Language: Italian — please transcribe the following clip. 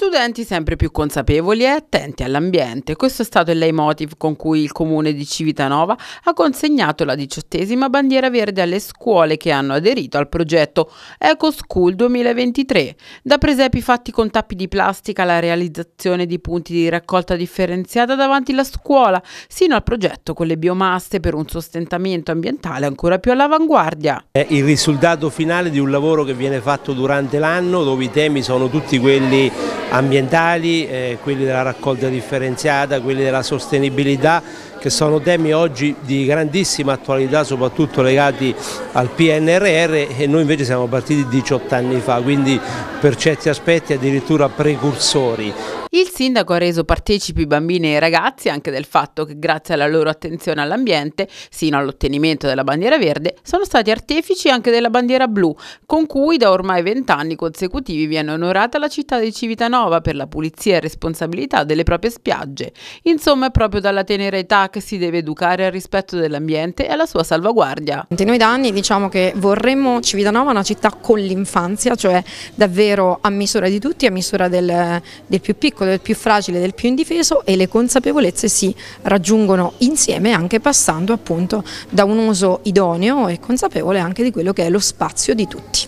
Studenti sempre più consapevoli e attenti all'ambiente, questo è stato il leitmotiv con cui il comune di Civitanova ha consegnato la diciottesima bandiera verde alle scuole che hanno aderito al progetto Eco School 2023, da presepi fatti con tappi di plastica alla realizzazione di punti di raccolta differenziata davanti alla scuola, sino al progetto con le biomasse per un sostentamento ambientale ancora più all'avanguardia. È il risultato finale di un lavoro che viene fatto durante l'anno dove i temi sono tutti quelli ambientali, eh, quelli della raccolta differenziata, quelli della sostenibilità che sono temi oggi di grandissima attualità soprattutto legati al PNRR e noi invece siamo partiti 18 anni fa, quindi per certi aspetti addirittura precursori il sindaco ha reso partecipi i bambini e i ragazzi anche del fatto che grazie alla loro attenzione all'ambiente, sino all'ottenimento della bandiera verde, sono stati artefici anche della bandiera blu, con cui da ormai vent'anni consecutivi viene onorata la città di Civitanova per la pulizia e responsabilità delle proprie spiagge. Insomma è proprio dalla tenera età che si deve educare al rispetto dell'ambiente e alla sua salvaguardia. Noi da anni diciamo che vorremmo Civitanova una città con l'infanzia, cioè davvero a misura di tutti, a misura del, del più piccolo del più fragile e del più indifeso e le consapevolezze si raggiungono insieme anche passando appunto da un uso idoneo e consapevole anche di quello che è lo spazio di tutti.